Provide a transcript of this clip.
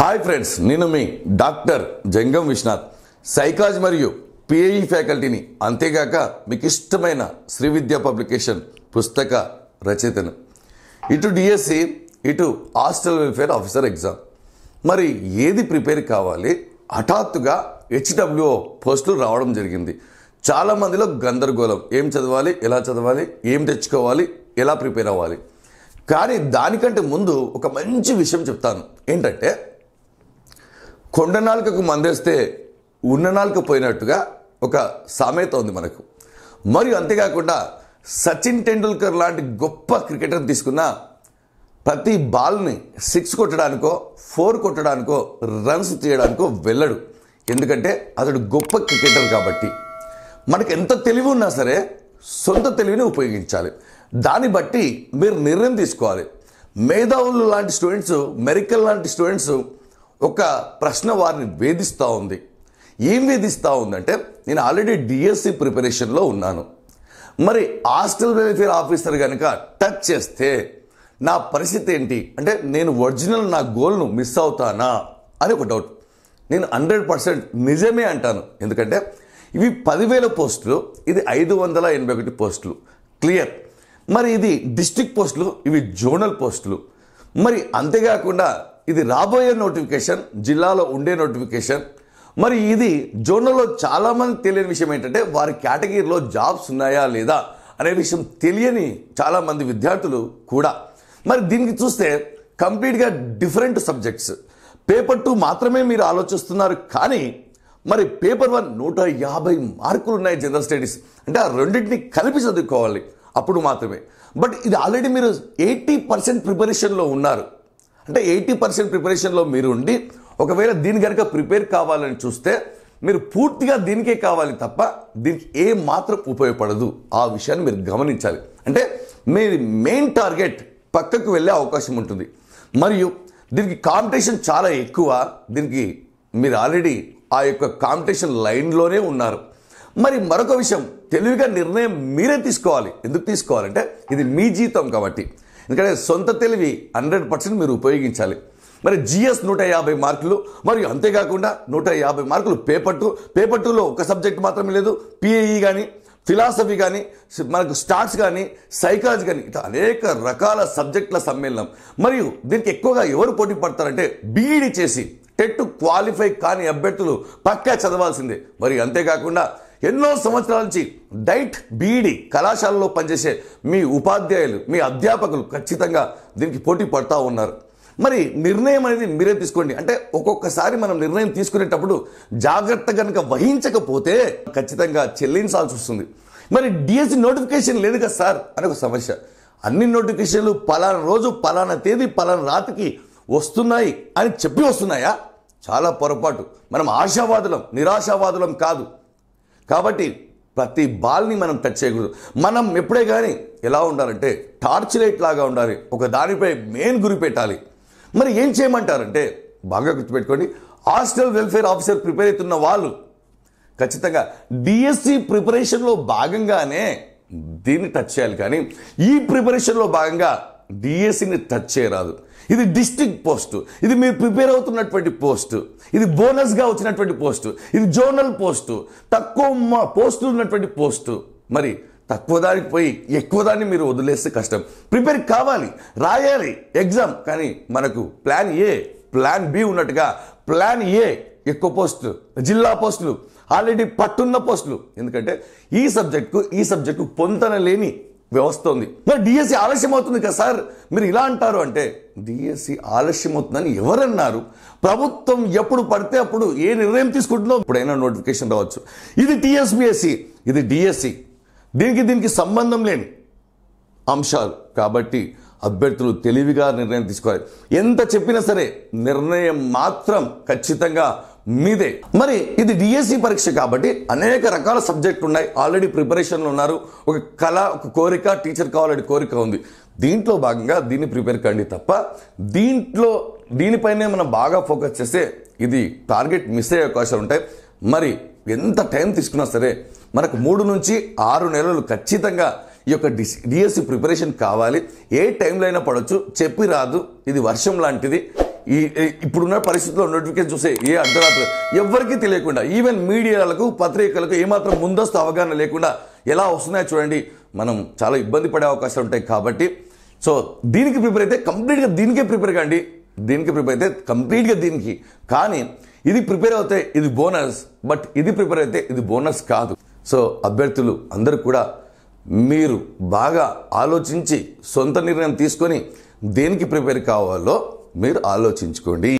hi friends నేను మీ doctor Jangam Vishwanath psychology మరియు పిఏఈ ఫ్యాకల్టీని e అంతేగాక మీకు ఇష్టమైన శ్రీ విద్యా పబ్లికేషన్ పుస్తక రచయితను ఇటు డిఎస్సి e, ఇటు హాస్టల్ వెల్ఫేర్ ఆఫీసర్ ఎగ్జామ్ మరి ఏది ప్రిపేర్ కావాలి హఠాత్తుగా హెచ్డబ్ల్యూఓ పోస్టులు రావడం జరిగింది చాలామందిలో గందరగోళం ఏం చదవాలి ఎలా చదవాలి ఏం తెచ్చుకోవాలి ఎలా ప్రిపేర్ అవ్వాలి కానీ దానికంటే ముందు ఒక మంచి విషయం చెప్తాను ఏంటంటే కొండనాలుకకు మందేస్తే ఉన్ననాలకు పోయినట్టుగా ఒక సామెత ఉంది మనకు మరియు అంతేకాకుండా సచిన్ టెండూల్కర్ లాంటి గొప్ప క్రికెటర్ తీసుకున్న ప్రతి బాల్ని సిక్స్ కొట్టడానికో ఫోర్ కొట్టడానికో రన్స్ తీయడానికో వెళ్ళడు ఎందుకంటే అతడు గొప్ప క్రికెటర్ కాబట్టి మనకు ఎంత తెలివి ఉన్నా సరే సొంత తెలివిని ఉపయోగించాలి దాన్ని బట్టి మీరు నిర్ణయం తీసుకోవాలి మేధావులు లాంటి స్టూడెంట్స్ మెరికల్ లాంటి స్టూడెంట్స్ ఒక ప్రశ్న వారిని వేధిస్తూ ఉంది ఏం వేధిస్తూ ఉందంటే నేను ఆల్రెడీ డిఎస్సి e ప్రిపరేషన్లో ఉన్నాను మరి హాస్టల్ వెల్ఫేర్ ఆఫీసర్ కనుక టచ్ చేస్తే నా పరిస్థితి ఏంటి అంటే నేను ఒరిజినల్ నా గోల్ను మిస్ అవుతానా అని ఒక డౌట్ నేను హండ్రెడ్ పర్సెంట్ నిజమే అంటాను ఎందుకంటే ఇవి పదివేల పోస్టులు ఇది ఐదు వందల ఎనభై ఒకటి పోస్టులు క్లియర్ మరి ఇది డిస్టిక్ పోస్టులు ఇవి జోనల్ పోస్టులు మరి అంతేకాకుండా ఇది రాబోయే నోటిఫికేషన్ జిల్లాలో ఉండే నోటిఫికేషన్ మరి ఇది జోన్లలో చాలామంది తెలియని విషయం ఏంటంటే వారి కేటగిరీలో జాబ్స్ ఉన్నాయా లేదా అనే విషయం తెలియని చాలామంది విద్యార్థులు కూడా మరి దీనికి చూస్తే కంప్లీట్గా డిఫరెంట్ సబ్జెక్ట్స్ పేపర్ టూ మాత్రమే మీరు ఆలోచిస్తున్నారు కానీ మరి పేపర్ వన్ నూట యాభై మార్కులు ఉన్నాయి జనరల్ స్టడీస్ అంటే ఆ రెండింటిని కలిపి చదువుకోవాలి అప్పుడు మాత్రమే బట్ ఇది ఆల్రెడీ మీరు ఎయిటీ పర్సెంట్ ప్రిపరేషన్లో ఉన్నారు అంటే ఎయిటీ పర్సెంట్ ప్రిపరేషన్లో మీరు ఉండి ఒకవేళ దీని కనుక ప్రిపేర్ కావాలని చూస్తే మీరు పూర్తిగా దీనికే కావాలి తప్ప దీనికి ఏ మాత్రం ఉపయోగపడదు ఆ విషయాన్ని మీరు గమనించాలి అంటే మీ మెయిన్ టార్గెట్ పక్కకు వెళ్ళే అవకాశం ఉంటుంది మరియు దీనికి కాంపిటీషన్ చాలా ఎక్కువ దీనికి మీరు ఆల్రెడీ ఆ యొక్క కాంపిటీషన్ లైన్లోనే ఉన్నారు మరి మరొక విషయం తెలివిగా నిర్ణయం మీరే తీసుకోవాలి ఎందుకు తీసుకోవాలంటే ఇది మీ జీతం కాబట్టి ఎందుకంటే సొంత తెలివి హండ్రెడ్ పర్సెంట్ మీరు ఉపయోగించాలి మరి జిఎస్ నూట యాభై మార్కులు మరియు అంతేకాకుండా నూట యాభై మార్కులు పేపర్ టూ పేపర్ టూలో ఒక సబ్జెక్ట్ మాత్రమే లేదు పిఏఈ కానీ ఫిలాసఫీ కానీ మనకు స్టార్ట్స్ కానీ సైకాలజీ కానీ ఇట్లా అనేక రకాల సబ్జెక్టుల సమ్మేళనం మరియు దీనికి ఎక్కువగా ఎవరు పోటీ పడతారంటే బీఈడి చేసి టెట్ క్వాలిఫై కాని అభ్యర్థులు పక్కా చదవాల్సిందే మరి అంతేకాకుండా ఎన్నో సంవత్సరాల నుంచి డైట్ బీఈడి కళాశాలలో పనిచేసే మీ ఉపాధ్యాయులు మీ అధ్యాపకులు ఖచ్చితంగా దీనికి పోటీ పడతా ఉన్నారు మరి నిర్ణయం అనేది మీరే తీసుకోండి అంటే ఒక్కొక్కసారి మనం నిర్ణయం తీసుకునేటప్పుడు జాగ్రత్త కనుక వహించకపోతే ఖచ్చితంగా చెల్లించాల్సి వస్తుంది మరి డిఎస్సి నోటిఫికేషన్ లేదు కదా సార్ అని ఒక సమస్య అన్ని నోటిఫికేషన్లు పలానా రోజు పలానా తేదీ పలానా రాతికి వస్తున్నాయి అని చెప్పి వస్తున్నాయా చాలా పొరపాటు మనం ఆశావాదులం నిరాశావాదులం కాదు కాబట్టి ప్రతి బాల్ని మనం టచ్ చేయకూడదు మనం ఎప్పుడే కానీ ఎలా ఉండాలంటే టార్చ్ లైట్ లాగా ఉండాలి ఒక దానిపై మెయిన్ గురి పెట్టాలి మరి ఏం చేయమంటారంటే బాగా గుర్తుపెట్టుకోండి హాస్టల్ వెల్ఫేర్ ఆఫీసర్ ప్రిపేర్ అవుతున్న వాళ్ళు ఖచ్చితంగా డిఎస్సి ప్రిపరేషన్లో భాగంగానే దీన్ని టచ్ చేయాలి కానీ ఈ ప్రిపరేషన్లో భాగంగా డిఎస్సిని టచ్ చేయరాదు ఇది డిస్టిక్ పోస్ట్ ఇది మీరు ప్రిపేర్ అవుతున్నటువంటి పోస్ట్ ఇది బోనస్గా వచ్చినటువంటి పోస్ట్ ఇది జోనల్ పోస్ట్ తక్కువ పోస్టులు ఉన్నటువంటి పోస్ట్ మరి తక్కువ దానికి పోయి ఎక్కువ దాన్ని మీరు వదిలేస్తే కష్టం ప్రిపేర్ కావాలి రాయాలి ఎగ్జామ్ కానీ మనకు ప్లాన్ ఏ ప్లాన్ బి ఉన్నట్టుగా ప్లాన్ ఏ ఎక్కువ పోస్ట్ జిల్లా పోస్టులు ఆల్రెడీ పట్టున్న పోస్టులు ఎందుకంటే ఈ సబ్జెక్టుకు ఈ సబ్జెక్టు పొంతన లేని వ్యవస్థ ఉంది మరి డిఎస్సి e ఆలస్యం అవుతుంది కదా సార్ మీరు ఇలా అంటారు అంటే డిఎస్సి e ఆలస్యం అవుతుందని ఎవరన్నారు ప్రభుత్వం ఎప్పుడు పడితే అప్పుడు ఏ నిర్ణయం తీసుకుంటుందో ఇప్పుడైనా నోటిఫికేషన్ రావచ్చు ఇది టీఎస్బిఎస్సి e, ఇది డిఎస్సి దీనికి దీనికి సంబంధం లేని అంశాలు కాబట్టి అభ్యర్థులు తెలివిగా నిర్ణయం తీసుకోవాలి ఎంత చెప్పినా సరే నిర్ణయం మాత్రం ఖచ్చితంగా మీదే మరి ఇది డిఎస్సి పరీక్ష కాబట్టి అనేక రకాల సబ్జెక్టులు ఉన్నాయి ఆల్రెడీ ప్రిపరేషన్లు ఉన్నారు ఒక కళ ఒక కోరిక టీచర్ కావాలని కోరిక ఉంది దీంట్లో భాగంగా దీన్ని ప్రిపేర్ కండి తప్ప దీంట్లో దీనిపైనే మనం బాగా ఫోకస్ చేస్తే ఇది టార్గెట్ మిస్ అయ్యే అవకాశాలు ఉంటాయి మరి ఎంత టైం తీసుకున్నా సరే మనకు మూడు నుంచి ఆరు నెలలు ఖచ్చితంగా ఈ యొక్క డిఎస్సి ప్రిపరేషన్ కావాలి ఏ టైంలో అయినా పడవచ్చు చెప్పి రాదు ఇది వర్షం లాంటిది ఈ ఇప్పుడున్న పరిస్థితుల్లో నోటిఫికేషన్ చూసే ఏ అర్ధరాత్రి ఎవరికీ తెలియకుండా ఈవెన్ మీడియాలకు పత్రికలకు ఏమాత్రం ముందస్తు అవగాహన లేకుండా ఎలా వస్తున్నాయో చూడండి మనం చాలా ఇబ్బంది పడే అవకాశాలు ఉంటాయి కాబట్టి సో దీనికి ప్రిపేర్ అయితే కంప్లీట్గా దీనికే ప్రిపేర్ కాండి దీనికి ప్రిపేర్ అయితే కంప్లీట్గా దీనికి కానీ ఇది ప్రిపేర్ అవుతే ఇది బోనస్ బట్ ఇది ప్రిపేర్ అయితే ఇది బోనస్ కాదు సో అభ్యర్థులు అందరూ కూడా మీరు బాగా ఆలోచించి సొంత నిర్ణయం తీసుకొని దేనికి ప్రిపేర్ కావాలో మీరు ఆలోచించుకోండి